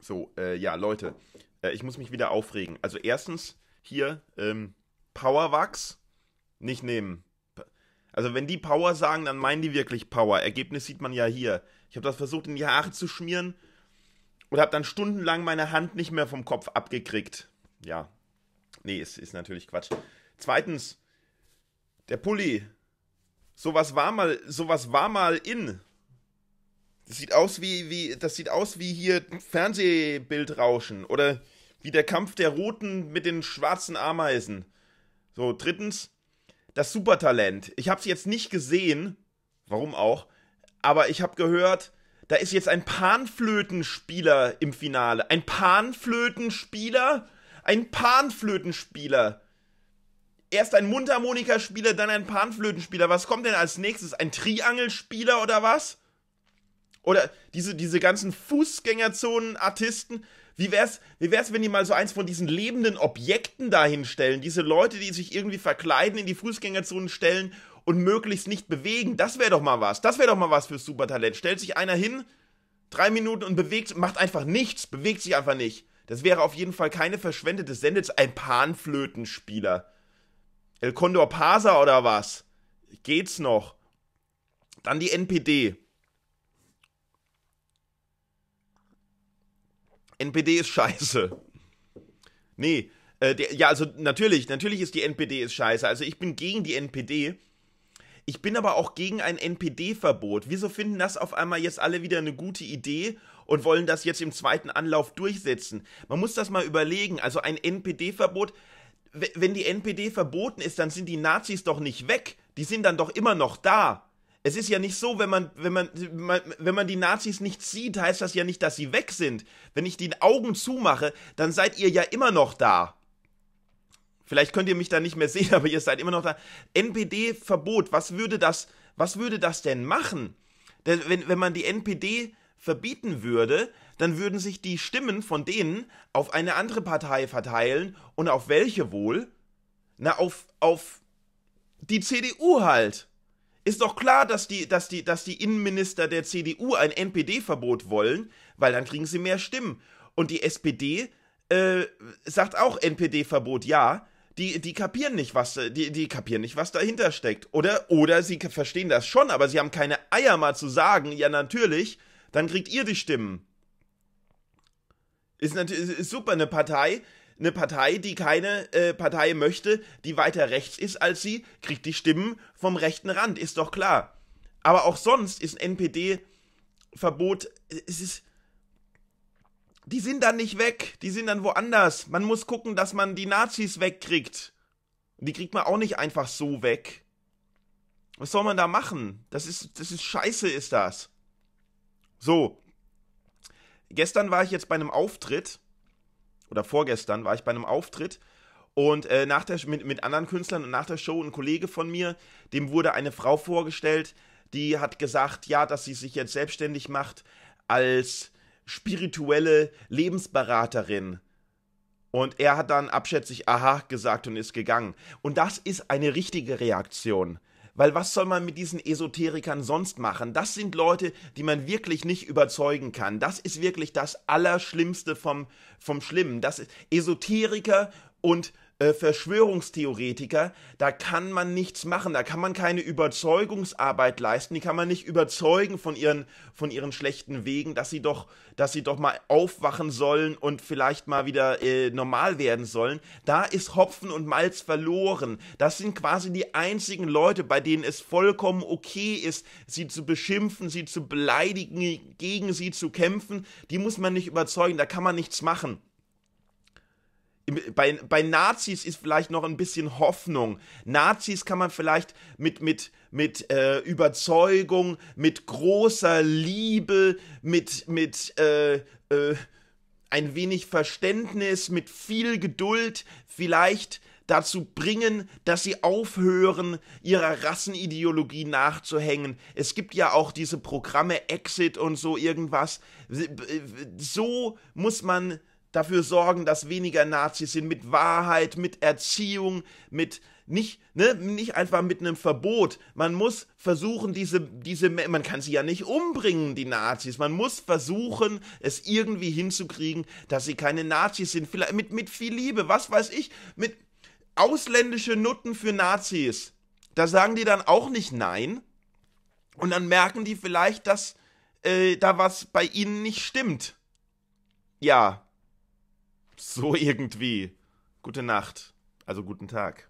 So, äh, ja, Leute, äh, ich muss mich wieder aufregen. Also erstens hier ähm, Powerwachs nicht nehmen. Also wenn die Power sagen, dann meinen die wirklich Power. Ergebnis sieht man ja hier. Ich habe das versucht in die Haare zu schmieren und habe dann stundenlang meine Hand nicht mehr vom Kopf abgekriegt. Ja, nee, es ist, ist natürlich Quatsch. Zweitens, der Pulli. Sowas war mal, sowas war mal in. Das sieht aus wie, wie, das sieht aus wie hier Fernsehbildrauschen oder wie der Kampf der Roten mit den schwarzen Ameisen. So, drittens, das Supertalent. Ich habe es jetzt nicht gesehen, warum auch, aber ich habe gehört, da ist jetzt ein Panflötenspieler im Finale. Ein Panflötenspieler? Ein Panflötenspieler. Erst ein Mundharmonikaspieler, dann ein Panflötenspieler. Was kommt denn als nächstes? Ein Triangelspieler oder was? Oder diese, diese ganzen Fußgängerzonen, Artisten. Wie wär's, wie wär's, wenn die mal so eins von diesen lebenden Objekten dahinstellen? Diese Leute, die sich irgendwie verkleiden, in die Fußgängerzonen stellen und möglichst nicht bewegen. Das wäre doch mal was. Das wäre doch mal was fürs Supertalent. Stellt sich einer hin, drei Minuten und bewegt, macht einfach nichts, bewegt sich einfach nicht. Das wäre auf jeden Fall keine verschwendete Sendung. ein Panflötenspieler. El Condor Pasa oder was? Geht's noch? Dann die NPD. NPD ist scheiße. Nee, äh, der, ja, also natürlich, natürlich ist die NPD ist scheiße. Also ich bin gegen die NPD. Ich bin aber auch gegen ein NPD-Verbot. Wieso finden das auf einmal jetzt alle wieder eine gute Idee und wollen das jetzt im zweiten Anlauf durchsetzen? Man muss das mal überlegen. Also ein NPD-Verbot, wenn die NPD verboten ist, dann sind die Nazis doch nicht weg. Die sind dann doch immer noch da. Es ist ja nicht so, wenn man, wenn man, wenn man die Nazis nicht sieht, heißt das ja nicht, dass sie weg sind. Wenn ich die Augen zumache, dann seid ihr ja immer noch da. Vielleicht könnt ihr mich da nicht mehr sehen, aber ihr seid immer noch da. NPD-Verbot, was würde das, was würde das denn machen? Wenn, wenn man die NPD verbieten würde, dann würden sich die Stimmen von denen auf eine andere Partei verteilen und auf welche wohl? Na, auf, auf die CDU halt. Ist doch klar, dass die, dass die, dass die Innenminister der CDU ein NPD-Verbot wollen, weil dann kriegen sie mehr Stimmen. Und die SPD äh, sagt auch NPD-Verbot ja. Die, die kapieren nicht, was die, die kapieren nicht, was dahinter steckt. Oder, oder sie verstehen das schon, aber sie haben keine Eier mal zu sagen, ja natürlich, dann kriegt ihr die Stimmen. Ist natürlich ist super eine Partei, eine Partei, die keine äh, Partei möchte, die weiter rechts ist als sie, kriegt die Stimmen vom rechten Rand, ist doch klar. Aber auch sonst ist ein NPD-Verbot, es ist. Die sind dann nicht weg, die sind dann woanders. Man muss gucken, dass man die Nazis wegkriegt. Die kriegt man auch nicht einfach so weg. Was soll man da machen? Das ist, das ist scheiße, ist das. So. Gestern war ich jetzt bei einem Auftritt oder vorgestern war ich bei einem Auftritt und äh, nach der, mit, mit anderen Künstlern und nach der Show ein Kollege von mir, dem wurde eine Frau vorgestellt, die hat gesagt, ja, dass sie sich jetzt selbstständig macht als spirituelle Lebensberaterin. Und er hat dann abschätzig aha gesagt und ist gegangen. Und das ist eine richtige Reaktion. Weil was soll man mit diesen Esoterikern sonst machen? Das sind Leute, die man wirklich nicht überzeugen kann. Das ist wirklich das Allerschlimmste vom, vom Schlimmen. Das ist Esoteriker und äh, Verschwörungstheoretiker, da kann man nichts machen, da kann man keine Überzeugungsarbeit leisten, die kann man nicht überzeugen von ihren, von ihren schlechten Wegen, dass sie doch, dass sie doch mal aufwachen sollen und vielleicht mal wieder äh, normal werden sollen. Da ist Hopfen und Malz verloren. Das sind quasi die einzigen Leute, bei denen es vollkommen okay ist, sie zu beschimpfen, sie zu beleidigen, gegen sie zu kämpfen. Die muss man nicht überzeugen, da kann man nichts machen bei, bei Nazis ist vielleicht noch ein bisschen Hoffnung. Nazis kann man vielleicht mit, mit, mit äh, Überzeugung, mit großer Liebe, mit, mit äh, äh, ein wenig Verständnis, mit viel Geduld vielleicht dazu bringen, dass sie aufhören, ihrer Rassenideologie nachzuhängen. Es gibt ja auch diese Programme Exit und so irgendwas. So muss man dafür sorgen, dass weniger Nazis sind, mit Wahrheit, mit Erziehung, mit nicht, ne, nicht einfach mit einem Verbot. Man muss versuchen, diese, diese, man kann sie ja nicht umbringen, die Nazis. Man muss versuchen, es irgendwie hinzukriegen, dass sie keine Nazis sind. Vielleicht mit, mit viel Liebe, was weiß ich, mit ausländische Nutten für Nazis. Da sagen die dann auch nicht nein. Und dann merken die vielleicht, dass äh, da was bei ihnen nicht stimmt. Ja, so irgendwie. Gute Nacht. Also guten Tag.